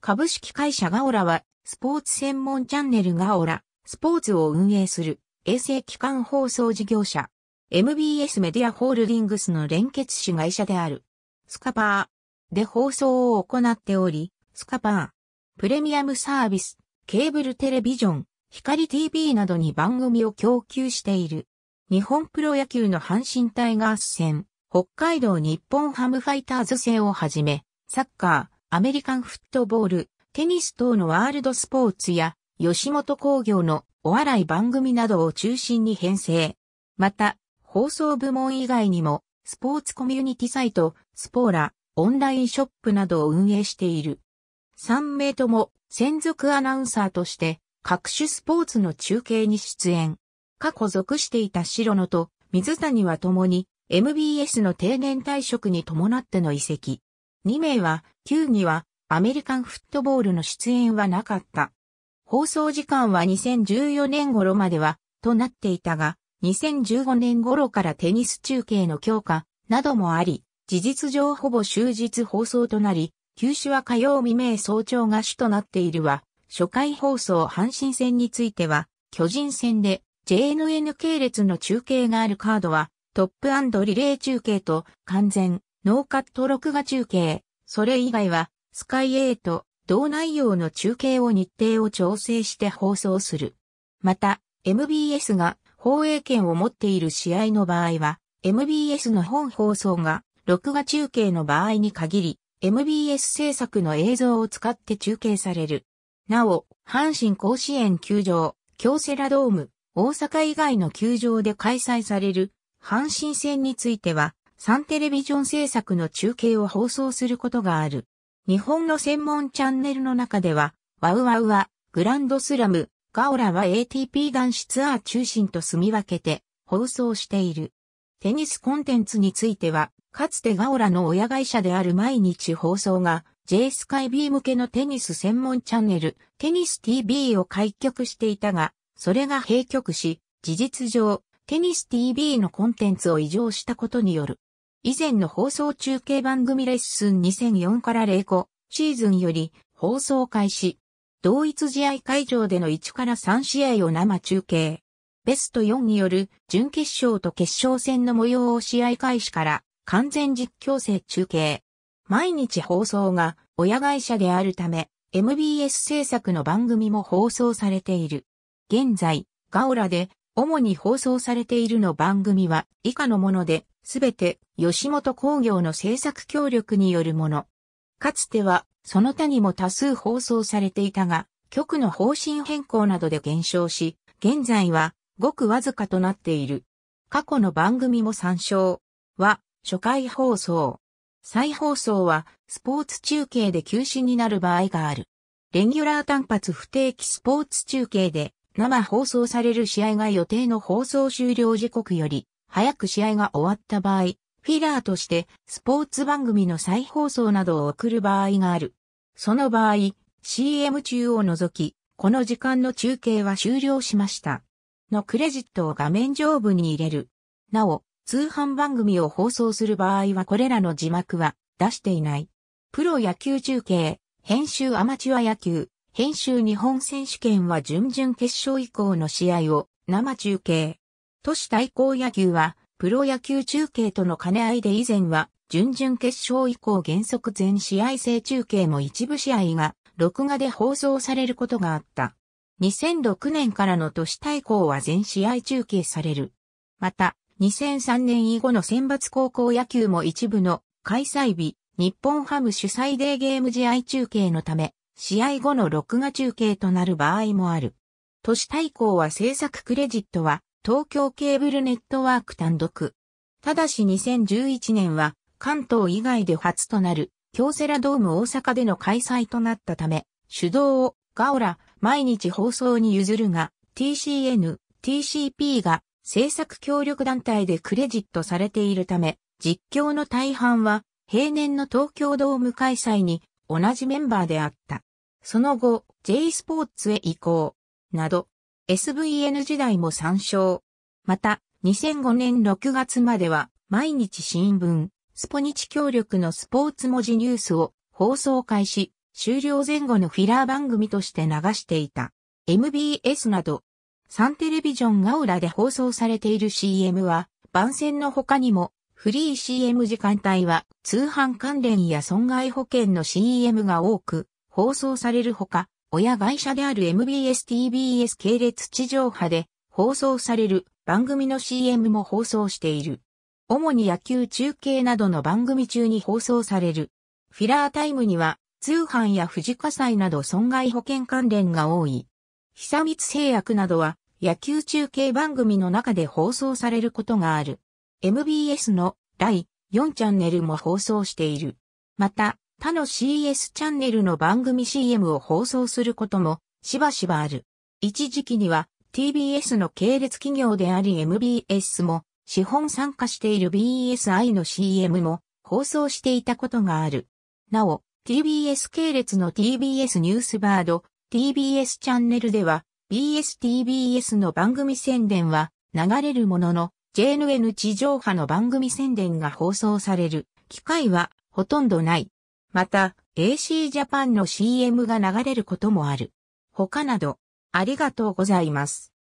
株式会社ガオラは、スポーツ専門チャンネルガオラ、スポーツを運営する、衛星機関放送事業者、MBS メディアホールディングスの連結子会社である、スカパーで放送を行っており、スカパー、プレミアムサービス、ケーブルテレビジョン、光 TV などに番組を供給している。日本プロ野球の阪神タイガース戦、北海道日本ハムファイターズ戦をはじめ、サッカー、アメリカンフットボール、テニス等のワールドスポーツや、吉本工業のお笑い番組などを中心に編成。また、放送部門以外にも、スポーツコミュニティサイト、スポーラ、オンラインショップなどを運営している。3名とも専属アナウンサーとして各種スポーツの中継に出演。過去属していた白野と水谷は共に MBS の定年退職に伴っての移籍。2名は、球技は、アメリカンフットボールの出演はなかった。放送時間は2014年頃までは、となっていたが、2015年頃からテニス中継の強化などもあり、事実上ほぼ終日放送となり、休止は火曜未明早朝が主となっているは、初回放送阪神戦については、巨人戦で JNN 系列の中継があるカードは、トップリレー中継と完全ノーカット録画中継、それ以外は、スカイ8と同内容の中継を日程を調整して放送する。また、MBS が放映権を持っている試合の場合は、MBS の本放送が、録画中継の場合に限り、MBS 制作の映像を使って中継される。なお、阪神甲子園球場、京セラドーム、大阪以外の球場で開催される、阪神戦については、サンテレビジョン制作の中継を放送することがある。日本の専門チャンネルの中では、ワウワウはグランドスラム、ガオラは ATP 男子ツアー中心と住み分けて放送している。テニスコンテンツについては、かつてガオラの親会社である毎日放送が J スカイ B 向けのテニス専門チャンネル、テニス TV を開局していたが、それが閉局し、事実上、テニス TV のコンテンツを異常したことによる以前の放送中継番組レッスン2004から05シーズンより放送開始。同一試合会場での1から3試合を生中継。ベスト4による準決勝と決勝戦の模様を試合開始から完全実況制中継。毎日放送が親会社であるため MBS 制作の番組も放送されている。現在、ガオラで主に放送されているの番組は以下のもので、すべて吉本工業の制作協力によるもの。かつては、その他にも多数放送されていたが、局の方針変更などで減少し、現在は、ごくわずかとなっている。過去の番組も参照。は、初回放送。再放送は、スポーツ中継で休止になる場合がある。レギュラー単発不定期スポーツ中継で、生放送される試合が予定の放送終了時刻より、早く試合が終わった場合、フィラーとしてスポーツ番組の再放送などを送る場合がある。その場合、CM 中を除き、この時間の中継は終了しました。のクレジットを画面上部に入れる。なお、通販番組を放送する場合はこれらの字幕は出していない。プロ野球中継、編集アマチュア野球、編集日本選手権は準々決勝以降の試合を生中継。都市対抗野球はプロ野球中継との兼ね合いで以前は準々決勝以降原則全試合制中継も一部試合が録画で放送されることがあった。2006年からの都市対抗は全試合中継される。また、2003年以後の選抜高校野球も一部の開催日、日本ハム主催デーゲーム試合中継のため、試合後の録画中継となる場合もある。都市対抗は制作クレジットは東京ケーブルネットワーク単独。ただし2011年は関東以外で初となる京セラドーム大阪での開催となったため、主導をガオラ毎日放送に譲るが TCN、TCP が制作協力団体でクレジットされているため、実況の大半は平年の東京ドーム開催に同じメンバーであった。その後、J スポーツへ移行、など、SVN 時代も参照。また、2005年6月までは、毎日新聞、スポニチ協力のスポーツ文字ニュースを放送開始、終了前後のフィラー番組として流していた。MBS など、サンテレビジョンが裏で放送されている CM は、番宣の他にも、フリー CM 時間帯は、通販関連や損害保険の CM が多く、放送されるほか、親会社である MBS-TBS 系列地上波で放送される番組の CM も放送している。主に野球中継などの番組中に放送される。フィラータイムには通販や富士火災など損害保険関連が多い。久光製薬などは野球中継番組の中で放送されることがある。MBS の第4チャンネルも放送している。また、他の CS チャンネルの番組 CM を放送することもしばしばある。一時期には TBS の系列企業であり MBS も資本参加している BSI の CM も放送していたことがある。なお、TBS 系列の TBS ニュースバード、TBS チャンネルでは BSTBS の番組宣伝は流れるものの JNN 地上波の番組宣伝が放送される機会はほとんどない。また、AC ジャパンの CM が流れることもある。他など、ありがとうございます。